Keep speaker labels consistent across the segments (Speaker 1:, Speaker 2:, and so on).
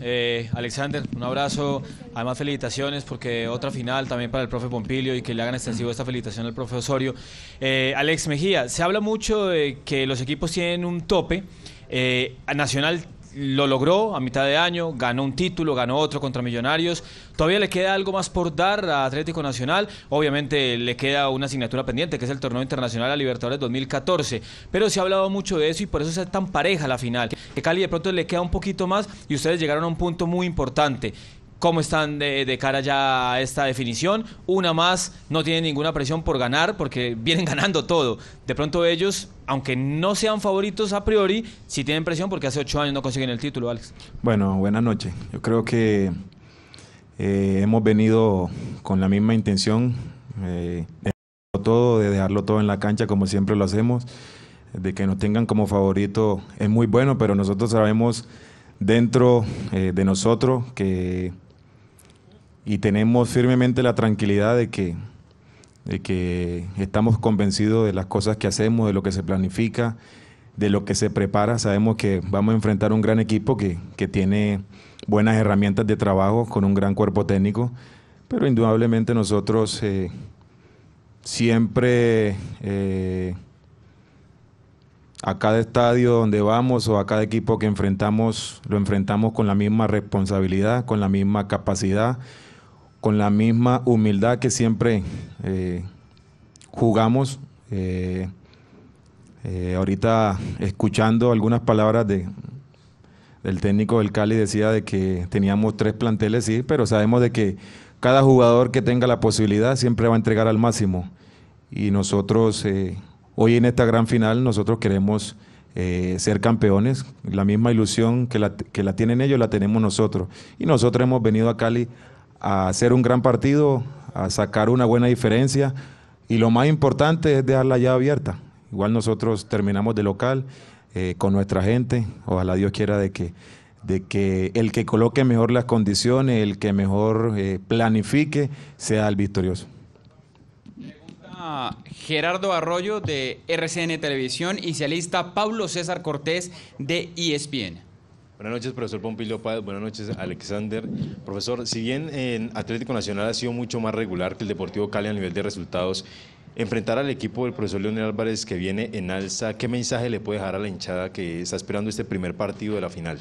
Speaker 1: Eh, Alexander, un abrazo. Además, felicitaciones porque otra final también para el profe Pompilio y que le hagan extensivo esta felicitación al profe Osorio. Eh, Alex Mejía, se habla mucho de que los equipos tienen un tope. Eh, Nacional lo logró a mitad de año, ganó un título, ganó otro contra Millonarios. Todavía le queda algo más por dar a Atlético Nacional. Obviamente le queda una asignatura pendiente, que es el torneo internacional a Libertadores 2014. Pero se ha hablado mucho de eso y por eso es tan pareja la final. Que Cali de pronto le queda un poquito más y ustedes llegaron a un punto muy importante cómo están de, cara ya a esta definición. Una más, no tienen ninguna presión por ganar porque vienen ganando todo. De pronto ellos, aunque no sean favoritos a priori, sí tienen presión porque hace ocho años no consiguen el título, Alex.
Speaker 2: Bueno, buenas noche. Yo creo que eh, hemos venido con la misma intención eh, de dejarlo todo, de dejarlo todo en la cancha como siempre lo hacemos. De que nos tengan como favorito es muy bueno, pero nosotros sabemos dentro eh, de nosotros que y tenemos firmemente la tranquilidad de que, que estamos convencidos de las cosas que hacemos, de lo que se planifica, de lo que se prepara. Sabemos que vamos a enfrentar un gran equipo que, tiene buenas herramientas de trabajo con un gran cuerpo técnico, pero indudablemente nosotros eh, siempre eh, a cada estadio donde vamos o a cada equipo que enfrentamos, lo enfrentamos con la misma responsabilidad, con la misma capacidad con la misma humildad que siempre eh, jugamos. Eh, eh, ahorita escuchando algunas palabras de, del técnico del Cali decía de que teníamos tres planteles, sí, pero sabemos de que cada jugador que tenga la posibilidad siempre va a entregar al máximo. Y nosotros hoy en esta gran final nosotros queremos ser campeones. La misma ilusión que la, que la tienen ellos la tenemos nosotros. Y nosotros hemos venido a Cali a hacer un gran partido, a sacar una buena diferencia y lo más importante es dejarla ya abierta. Igual nosotros terminamos de local eh, con nuestra gente, ojalá Dios quiera de que, de que el que coloque mejor las condiciones, el que mejor eh, planifique, sea el victorioso.
Speaker 3: Gerardo Arroyo de RCN Televisión y se Pablo César Cortés de ESPN.
Speaker 2: Buenas noches, profesor Pompilio Páez. Buenas noches, Alexander. Profesor, si bien en Atlético Nacional ha sido mucho más regular que el Deportivo Cali a nivel de resultados, enfrentar al equipo del profesor Leónel Álvarez que viene en alza, ¿qué mensaje
Speaker 4: le puede dejar a la hinchada que está esperando este primer partido de la final?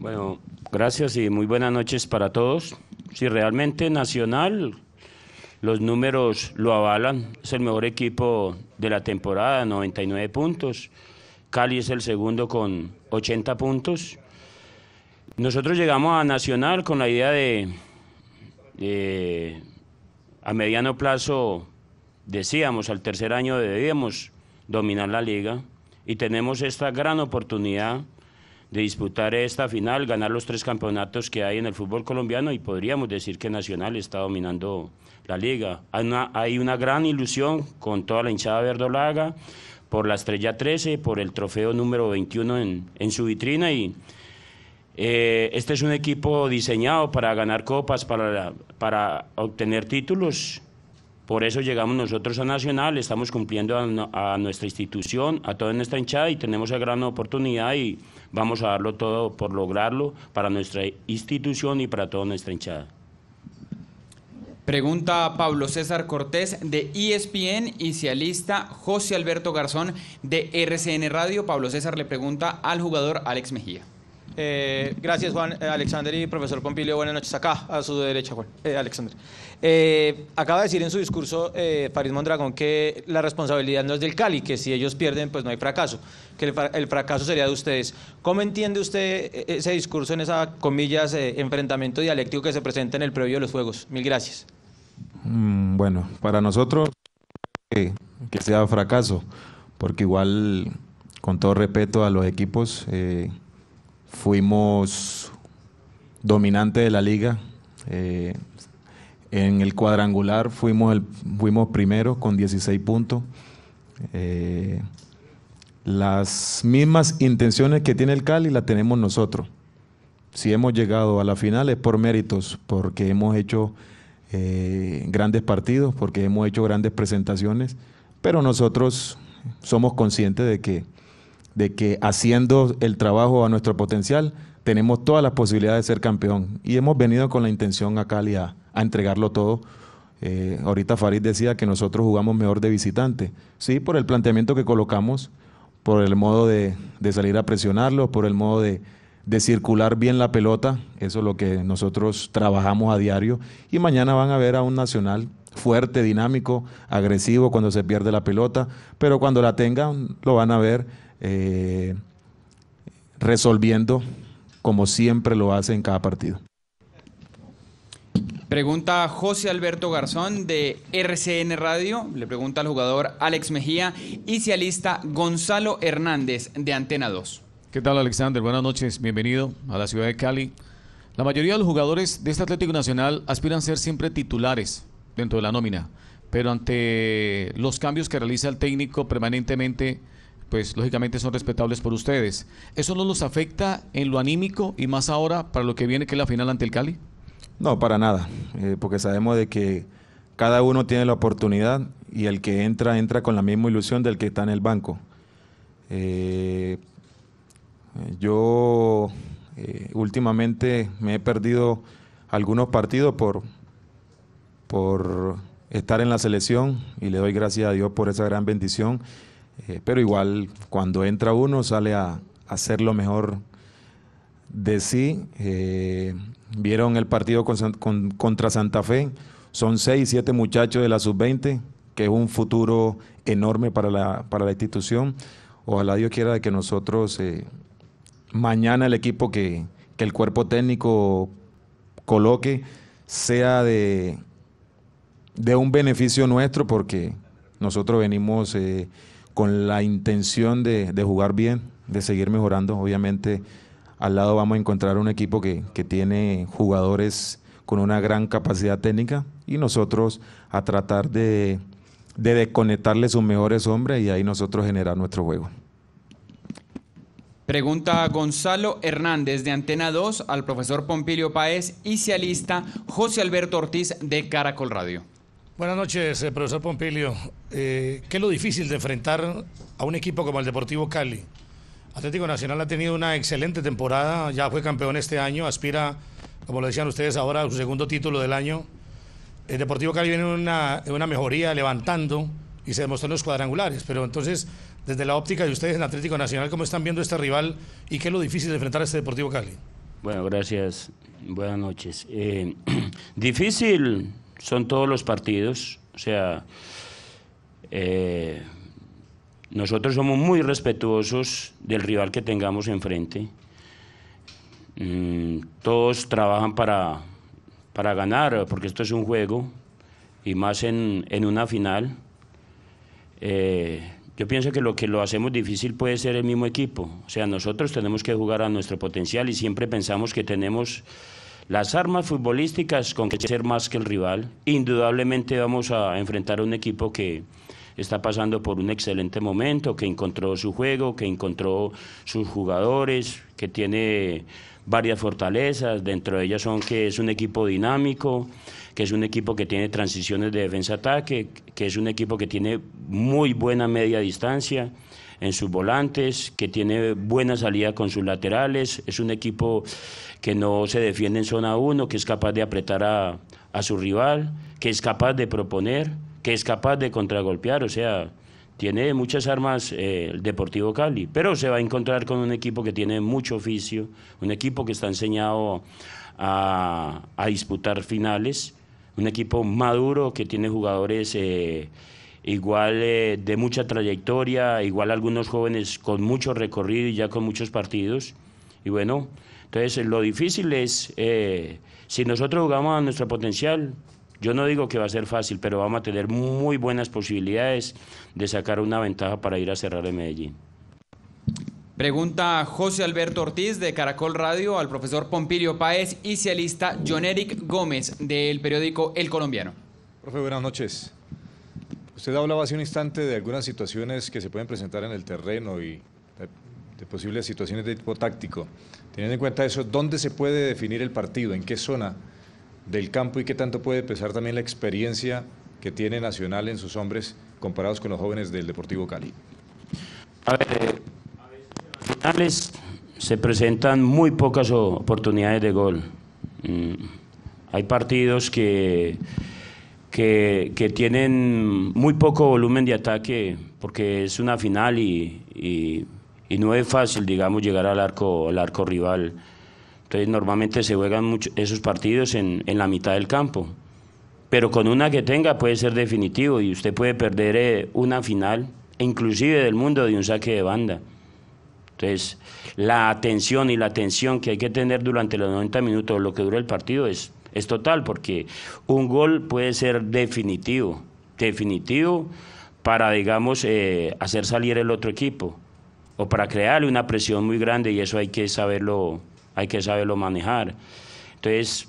Speaker 4: Bueno, gracias y muy buenas noches para todos. Si realmente Nacional, los números lo avalan, es el mejor equipo de la temporada, 99 puntos. Cali es el segundo con 80 puntos. Nosotros llegamos a Nacional con la idea de, a mediano plazo, decíamos, al tercer año debíamos dominar la liga y tenemos esta gran oportunidad de disputar esta final, ganar los tres campeonatos que hay en el fútbol colombiano y podríamos decir que Nacional está dominando la liga. Hay una, hay una gran ilusión con toda la hinchada verdolaga, por la estrella 13, por el trofeo número 21 en, su vitrina y eh, este es un equipo diseñado para ganar copas, para, para obtener títulos. Por eso llegamos nosotros a Nacional, estamos cumpliendo a, nuestra institución, a toda nuestra hinchada y tenemos esa gran oportunidad y vamos a darlo todo por lograrlo para nuestra institución y para toda nuestra hinchada. Pregunta Pablo
Speaker 3: César Cortés de ESPN y se alista José Alberto Garzón de RCN Radio. Pablo César le pregunta al jugador Alex Mejía. Eh, gracias, Juan
Speaker 1: Alexander y profesor Pompilio. Buenas noches. Acá, a su derecha, Juan eh, Alexander. Eh, acaba de decir en su discurso Paris Mondragón que la responsabilidad no es del Cali, que si ellos pierden, pues no hay fracaso, que el, fracaso sería de ustedes. ¿Cómo entiende usted ese discurso en esa, comillas, enfrentamiento dialéctico que se presenta en el previo de los Juegos? Mil gracias.
Speaker 2: Mm, bueno, para nosotros que, sea fracaso, porque igual, con todo respeto a los equipos, eh, fuimos dominante de la liga. Eh, en el cuadrangular fuimos, fuimos primero con 16 puntos. Eh, las mismas intenciones que tiene el Cali las tenemos nosotros. Si hemos llegado a la final es por méritos, porque hemos hecho eh, grandes partidos, porque hemos hecho grandes presentaciones, pero nosotros somos conscientes de que, de que haciendo el trabajo a nuestro potencial, tenemos todas las posibilidades de ser campeón. Y hemos venido con la intención a Cali a, entregarlo todo. Eh, ahorita Farid decía que nosotros jugamos mejor de visitante. Sí, por el planteamiento que colocamos, por el modo de, salir a presionarlo, por el modo de, de circular bien la pelota, eso es lo que nosotros trabajamos a diario, y mañana van a ver a un Nacional fuerte, dinámico, agresivo cuando se pierde la pelota, pero cuando la tengan lo van a ver eh, resolviendo como siempre lo hace en cada partido.
Speaker 3: Pregunta José Alberto Garzón de RCN Radio, le pregunta al jugador Alex Mejía y se alista Gonzalo Hernández de Antena 2.
Speaker 1: ¿Qué tal Alexander? Buenas noches, bienvenido a la ciudad de Cali. La mayoría de los jugadores de este Atlético Nacional aspiran a ser siempre titulares dentro de la nómina, pero ante los cambios que realiza el técnico permanentemente, pues lógicamente son respetables por ustedes. ¿Eso no los afecta en lo anímico y más ahora para lo que viene que es la final ante el Cali?
Speaker 2: No, para nada, eh, porque sabemos de que cada uno tiene la oportunidad y el que entra entra con la misma ilusión del que está en el banco. Eh, eh, yo eh, últimamente me he perdido algunos partidos por, por estar en la selección y le doy gracias a Dios por esa gran bendición. Eh, pero igual cuando entra uno sale a, hacer lo mejor de sí. vieron el partido contra Santa Fe. Son seis, siete muchachos de la sub-20, que es un futuro enorme para la, para la institución. Ojalá Dios quiera que nosotros mañana el equipo que, el cuerpo técnico coloque sea de, de un beneficio nuestro porque nosotros venimos eh, con la intención de, jugar bien, de seguir mejorando. Obviamente al lado vamos a encontrar un equipo que, que tiene jugadores con una gran capacidad técnica y nosotros a tratar de, de desconectarle sus mejores hombres y ahí nosotros generar nuestro juego.
Speaker 3: Pregunta Gonzalo Hernández de Antena 2 al profesor Pompilio Paez y se alista José Alberto Ortiz de Caracol Radio.
Speaker 1: Buenas noches, eh, profesor Pompilio. Eh, ¿Qué es lo difícil de enfrentar a un equipo como el Deportivo Cali? Atlético Nacional ha tenido una excelente temporada, ya fue campeón este año, aspira, como lo decían ustedes ahora, a su segundo título del año. El Deportivo Cali viene una, una mejoría, levantando, y se demostró en los cuadrangulares, pero entonces desde la óptica de ustedes en Atlético Nacional, ¿cómo están viendo este rival y qué es lo difícil de enfrentar a este Deportivo Cali?
Speaker 4: Bueno, gracias. Buenas noches. Eh, difícil son todos los partidos. O sea, eh, nosotros somos muy respetuosos del rival que tengamos enfrente. Mm, todos trabajan para, para ganar, porque esto es un juego, y más en, en una final. Eh, yo pienso que lo que lo hacemos difícil puede ser el mismo equipo. O sea, nosotros tenemos que jugar a nuestro potencial y siempre pensamos que tenemos las armas futbolísticas con que ser más que el rival. Indudablemente vamos a enfrentar a un equipo que, está pasando por un excelente momento, que encontró su juego, que encontró sus jugadores, que tiene varias fortalezas, dentro de ellas son que es un equipo dinámico, que es un equipo que tiene transiciones de defensa-ataque, que es un equipo que tiene muy buena media distancia en sus volantes, que tiene buena salida con sus laterales, es un equipo que no se defiende en zona 1, que es capaz de apretar a, a su rival, que es capaz de proponer que es capaz de contragolpear, o sea, tiene muchas armas eh, el Deportivo Cali, pero se va a encontrar con un equipo que tiene mucho oficio, un equipo que está enseñado a, disputar finales, un equipo maduro que tiene jugadores eh, igual eh, de mucha trayectoria, igual algunos jóvenes con mucho recorrido y ya con muchos partidos. Y bueno, entonces lo difícil es, si nosotros jugamos a nuestro potencial, yo no digo que va a ser fácil, pero vamos a tener muy buenas posibilidades de sacar una ventaja para ir a cerrar en Medellín. Pregunta José Alberto Ortiz de Caracol Radio al profesor Pompilio
Speaker 3: Páez y cialista John Eric Gómez del periódico El Colombiano.
Speaker 2: Profe, buenas noches. Usted hablaba hace un instante de algunas situaciones que se pueden presentar en el terreno y eh, de posibles situaciones de tipo táctico. Teniendo en cuenta eso, ¿dónde se puede definir el partido? ¿En qué zona? del campo y qué tanto puede pesar también la experiencia que tiene Nacional en sus hombres comparados con los jóvenes del Deportivo Cali.
Speaker 4: A ver, eh, a se presentan muy pocas oportunidades de gol. Mm, hay partidos que, que, tienen muy poco volumen de ataque porque es una final y, no es fácil, digamos, llegar al arco, al arco rival. Entonces normalmente se juegan esos partidos en, la mitad del campo. Pero con una que tenga puede ser definitivo y usted puede perder eh, una final, inclusive del mundo, de un saque de banda. Entonces, la atención y la tensión que hay que tener durante los 90 minutos, lo que dura el partido, es, es total, porque un gol puede ser definitivo, definitivo para, digamos, eh, hacer salir el otro equipo o para crearle una presión muy grande y eso hay que saberlo hay que saberlo manejar. Entonces,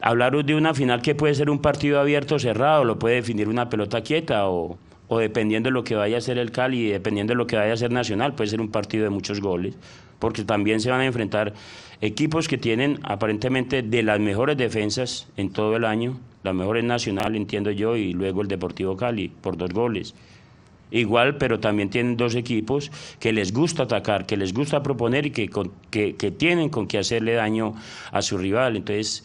Speaker 4: hablaros de una final que puede ser un partido abierto o cerrado, lo puede definir una pelota quieta o, o dependiendo de lo que vaya a ser el Cali, dependiendo de lo que vaya a ser Nacional, puede ser un partido de muchos goles, porque también se van a enfrentar equipos que tienen aparentemente de las mejores defensas en todo el año, la mejor es Nacional, entiendo yo, y luego el Deportivo Cali por dos goles igual, pero también tienen dos equipos que les gusta atacar, que les gusta proponer y que, que, tienen con qué hacerle daño a su rival. Entonces,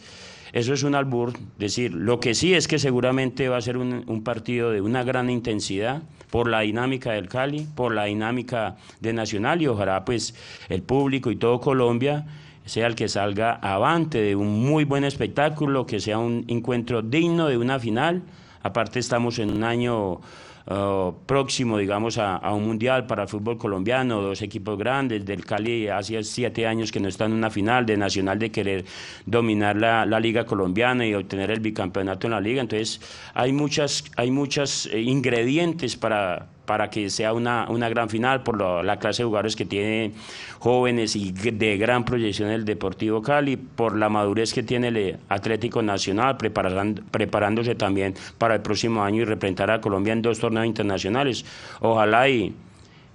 Speaker 4: eso es un albur, decir, lo que sí es que seguramente va a ser un, un, partido de una gran intensidad por la dinámica del Cali, por la dinámica de Nacional y ojalá pues el público y todo Colombia sea el que salga avante de un muy buen espectáculo, que sea un encuentro digno de una final Aparte estamos en un año eh, próximo, digamos, a, un mundial para el fútbol colombiano, dos equipos grandes, del Cali hace siete años que no están en una final, de Nacional de querer dominar la, liga colombiana y obtener el bicampeonato en la liga. Entonces, hay muchas, hay muchos eh, ingredientes para para que sea una, una gran final por la, clase de jugadores que tiene jóvenes y de gran proyección el Deportivo Cali, por la madurez que tiene el eh, Atlético Nacional, preparándose también para el próximo año y representar a Colombia en dos torneos internacionales. Ojalá y,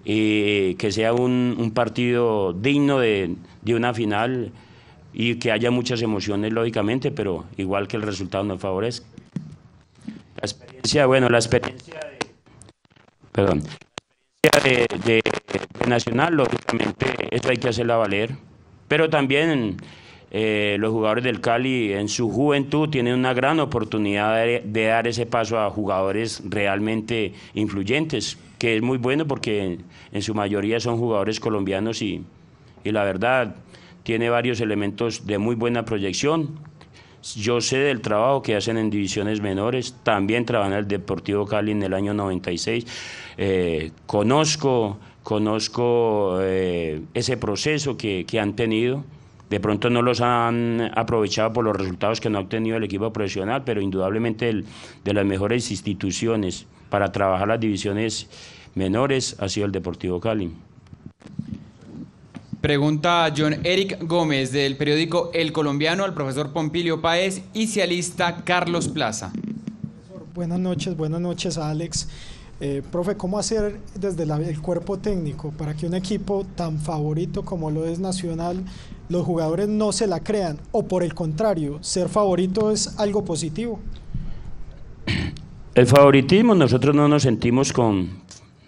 Speaker 4: que sea un, partido digno de, de una final y que haya muchas emociones, lógicamente, pero igual que el resultado nos favorezca. La experiencia, bueno, la experiencia perdón. de, de, Nacional, lógicamente, esto hay que hacerla valer, pero también eh, los jugadores del Cali en su juventud tienen una gran oportunidad de, dar ese paso a jugadores realmente influyentes, que es muy bueno porque en, en su mayoría son jugadores colombianos y, y la verdad tiene varios elementos de muy buena proyección, yo sé del trabajo que hacen en divisiones menores, también trabajan en el Deportivo Cali en el año 96. Eh, conozco conozco eh, ese proceso que, que han tenido. De pronto no los han aprovechado por los resultados que no ha obtenido el equipo profesional, pero indudablemente el, de las mejores instituciones para trabajar las divisiones menores ha sido el Deportivo Cali.
Speaker 3: Pregunta John Eric Gómez del periódico El Colombiano al profesor Pompilio Páez y se Carlos Plaza.
Speaker 1: Buenas noches, buenas noches Alex. Eh, profe, ¿cómo hacer desde el cuerpo técnico para que un equipo tan favorito como lo es Nacional, los jugadores no se la crean? O por el contrario, ser favorito es algo positivo.
Speaker 4: El favoritismo, nosotros no nos sentimos con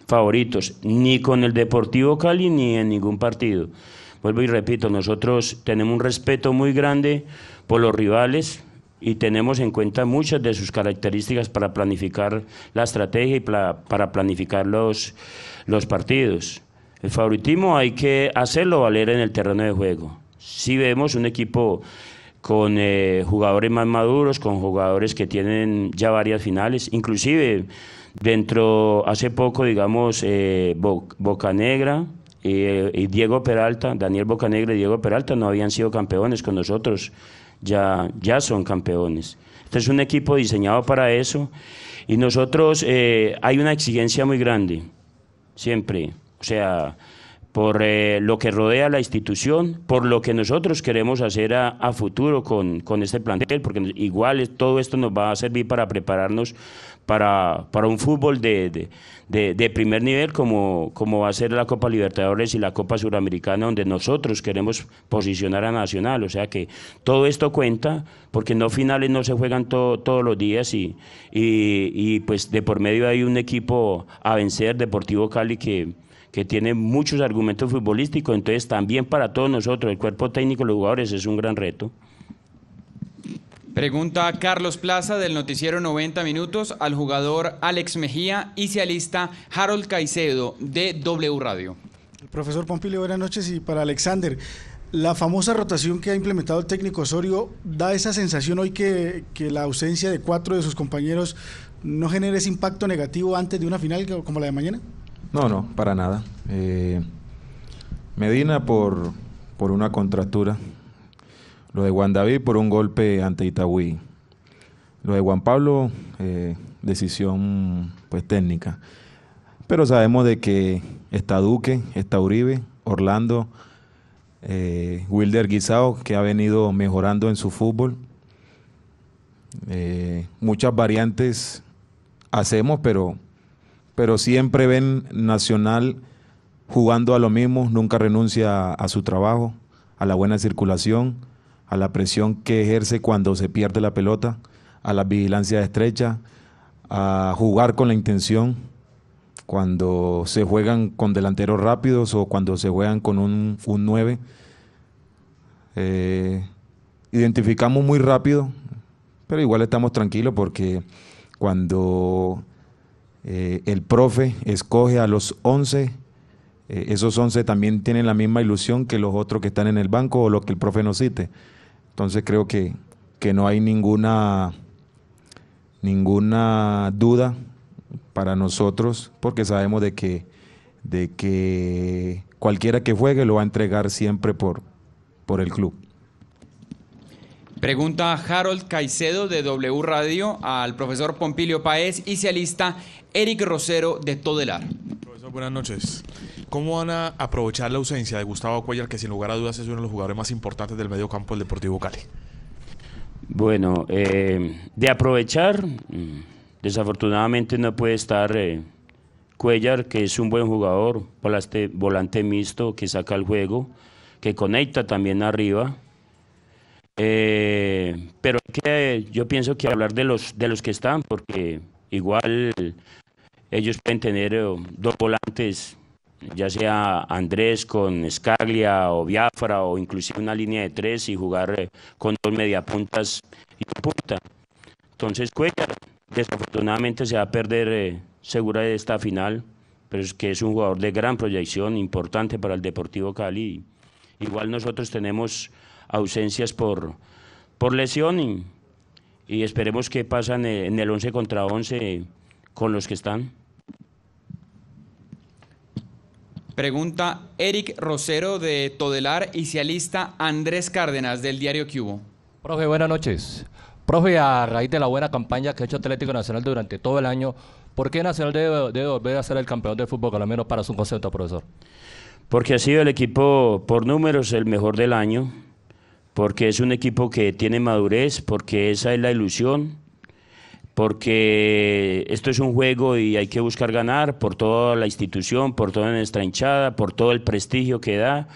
Speaker 4: favoritos, ni con el Deportivo Cali ni en ningún partido. Vuelvo y repito, nosotros tenemos un respeto muy grande por los rivales y tenemos en cuenta muchas de sus características para planificar la estrategia y para planificar los, los partidos. El favoritismo hay que hacerlo valer en el terreno de juego. Si vemos un equipo con eh, jugadores más maduros, con jugadores que tienen ya varias finales, inclusive Dentro, hace poco, digamos, eh, Bocanegra eh, y Diego Peralta, Daniel Bocanegra y Diego Peralta no habían sido campeones con nosotros, ya, ya son campeones. Este es un equipo diseñado para eso y nosotros eh, hay una exigencia muy grande, siempre. O sea, por eh, lo que rodea la institución, por lo que nosotros queremos hacer a, futuro con, con, este plantel, porque igual todo esto nos va a servir para prepararnos para, para un fútbol de, primer nivel, como, como va a ser la Copa Libertadores y la Copa Suramericana, donde nosotros queremos posicionar a Nacional. O sea que todo esto cuenta, porque no finales no se juegan todos los días y, y pues de por medio hay un equipo a vencer, Deportivo Cali, que que tiene muchos argumentos futbolísticos, entonces también para todos nosotros, el cuerpo técnico, los jugadores, es un gran reto.
Speaker 3: Pregunta Carlos Plaza del noticiero 90 Minutos al jugador Alex Mejía y se alista Harold Caicedo de W Radio.
Speaker 1: profesor Pompilio, buenas noches y para Alexander. La famosa rotación que ha implementado el técnico Osorio da esa sensación hoy que, que la ausencia de cuatro de sus compañeros no genera ese impacto negativo antes de una final como la de mañana.
Speaker 2: No, no, para nada. Eh, Medina por, por una contractura. Lo de Guandaví por un golpe ante Itagüí. Lo de Juan Pablo, eh, decisión pues técnica. Pero sabemos de que está Duque, está Uribe, Orlando, eh, Wilder Guisao, que ha venido mejorando en su fútbol. muchas variantes hacemos, pero pero siempre ven Nacional jugando a lo mismo, nunca renuncia a, su trabajo, a la buena circulación, a la presión que ejerce cuando se pierde la pelota, a la vigilancia estrecha, a jugar con la intención, cuando se juegan con delanteros rápidos o cuando se juegan con un, 9. Eh, identificamos muy rápido, pero igual estamos tranquilos porque cuando eh, el profe escoge a los 11, eh, esos 11 también tienen la misma ilusión que los otros que están en el banco o lo que el profe nos cite. Entonces creo que, no hay ninguna, ninguna duda para nosotros porque sabemos de que, de que cualquiera que juegue lo va a entregar siempre por, por el club.
Speaker 3: Pregunta Harold Caicedo de W Radio al profesor Pompilio Paez y se alista Eric Rosero de Todelar.
Speaker 2: Profesor, buenas noches. ¿Cómo van a aprovechar la ausencia de Gustavo Cuellar, que sin lugar a dudas es uno de los jugadores más importantes del medio campo del Deportivo Cali?
Speaker 4: Bueno, eh, de aprovechar, desafortunadamente no puede estar eh, Cuellar, que es un buen jugador, este volante mixto, que saca el juego, que conecta también arriba. Eh, pero que yo pienso que hablar de los de los que están, porque igual ellos pueden tener eh, dos volantes, ya sea Andrés con Scaglia o Biafra o inclusive una línea de tres y jugar eh, con dos mediapuntas y punta. Entonces Cuellar desafortunadamente se va a perder eh, segura de esta final, pero es que es un jugador de gran proyección, importante para el Deportivo Cali. Igual nosotros tenemos ausencias por, por lesión y, esperemos que pasan en el 11 contra 11 con los que están. Pregunta
Speaker 3: Eric Rosero de Todelar y se alista Andrés Cárdenas del diario Cubo.
Speaker 1: Profe, buenas noches. Profe, a raíz de la buena campaña que ha hecho Atlético Nacional durante todo el año, ¿por qué Nacional debe, volver a ser el campeón del fútbol al menos para su concepto, profesor?
Speaker 4: Porque ha sido el equipo, por números, el mejor del año, porque es un equipo que tiene madurez, porque esa es la ilusión porque esto es un juego y hay que buscar ganar por toda la institución, por toda nuestra hinchada, por todo el prestigio que da,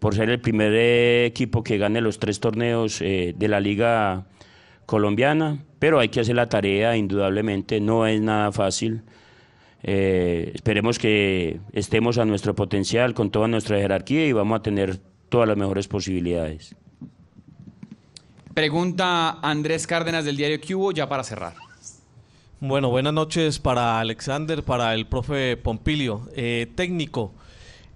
Speaker 4: por ser el primer equipo que gane los tres torneos eh, de la Liga Colombiana, pero hay que hacer la tarea, indudablemente, no es nada fácil. Eh, esperemos que estemos a nuestro potencial con toda nuestra jerarquía y vamos a tener todas las mejores posibilidades.
Speaker 3: Pregunta Andrés Cárdenas del diario Cubo, ya para cerrar.
Speaker 4: Bueno, buenas
Speaker 1: noches para Alexander, para el profe Pompilio. Eh, técnico,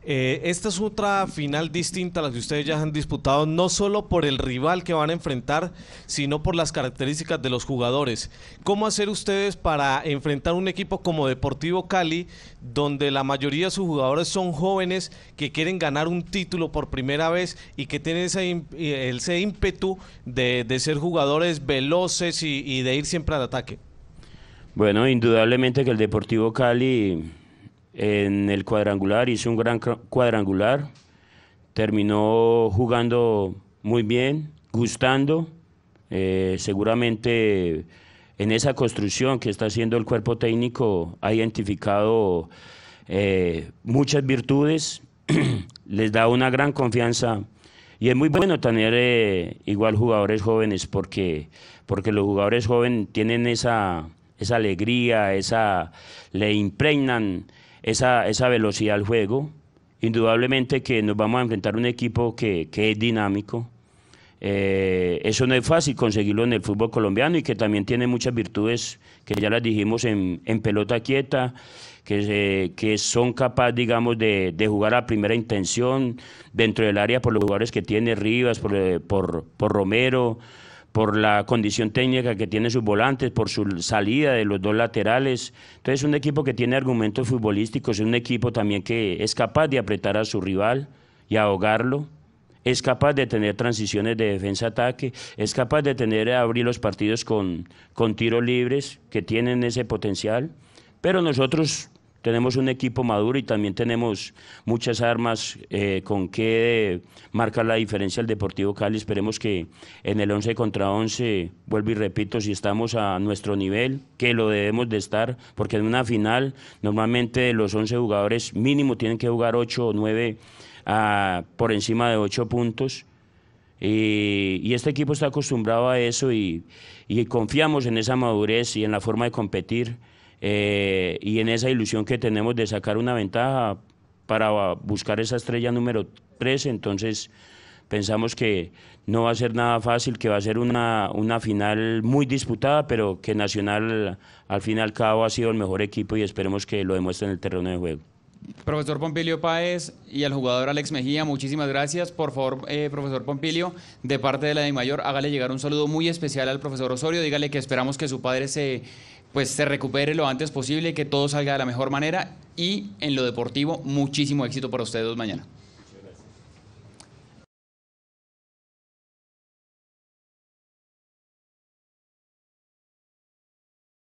Speaker 1: eh, esta es otra final distinta a la que ustedes ya han disputado, no solo por el rival que van a enfrentar, sino por las características de los jugadores. ¿Cómo hacer ustedes para enfrentar un equipo como Deportivo Cali, donde la mayoría de sus jugadores son jóvenes que quieren ganar un título por primera vez y que tienen ese, eh, ímpetu de, ser jugadores veloces y de ir siempre al ataque?
Speaker 4: Bueno, indudablemente que el Deportivo Cali en el cuadrangular hizo un gran cuadrangular, terminó jugando muy bien, gustando, eh, seguramente en esa construcción que está haciendo el cuerpo técnico ha identificado eh, muchas virtudes, les da una gran confianza y es muy bueno tener eh, igual jugadores jóvenes porque, porque los jugadores jóvenes tienen esa esa alegría, esa, le impregnan esa, velocidad al juego. Indudablemente que nos vamos a enfrentar a un equipo que, es dinámico. Eh, eso no es fácil conseguirlo en el fútbol colombiano y que también tiene muchas virtudes que ya las dijimos en, pelota quieta, que, que son capaces, digamos, de, jugar a primera intención dentro del área por los jugadores que tiene Rivas, por, eh, por Romero, por la condición técnica que tiene sus volantes, por su salida de los dos laterales. Entonces, un equipo que tiene argumentos futbolísticos, es un equipo también que es capaz de apretar a su rival y ahogarlo, es capaz de tener transiciones de defensa-ataque, es capaz de tener abrir los partidos con, con tiros libres que tienen ese potencial. Pero nosotros tenemos un equipo maduro y también tenemos muchas armas eh, con que marcar la diferencia el Deportivo Cali. Esperemos que en el 11 contra 11, vuelvo y repito, si estamos a nuestro nivel, que lo debemos de estar, porque en una final normalmente los 11 jugadores mínimo tienen que jugar 8 o 9 ah, por encima de 8 puntos. Y, este equipo está acostumbrado a eso y confiamos en esa madurez y en la forma de competir. Eh, y en esa ilusión que tenemos de sacar una ventaja para buscar esa estrella número 3, entonces pensamos que no va a ser nada fácil, que va a ser una, una final muy disputada, pero que Nacional al fin y al cabo ha sido el mejor equipo y esperemos que lo demuestre en el terreno de juego.
Speaker 3: Profesor Pompilio Páez y al jugador Alex Mejía, muchísimas gracias. Por favor, eh, profesor Pompilio, de parte de la mayor, hágale llegar un saludo muy especial al profesor Osorio. Dígale que esperamos que su padre se pues se recupere lo antes posible, que todo salga de la mejor manera y en lo deportivo muchísimo éxito para ustedes mañana.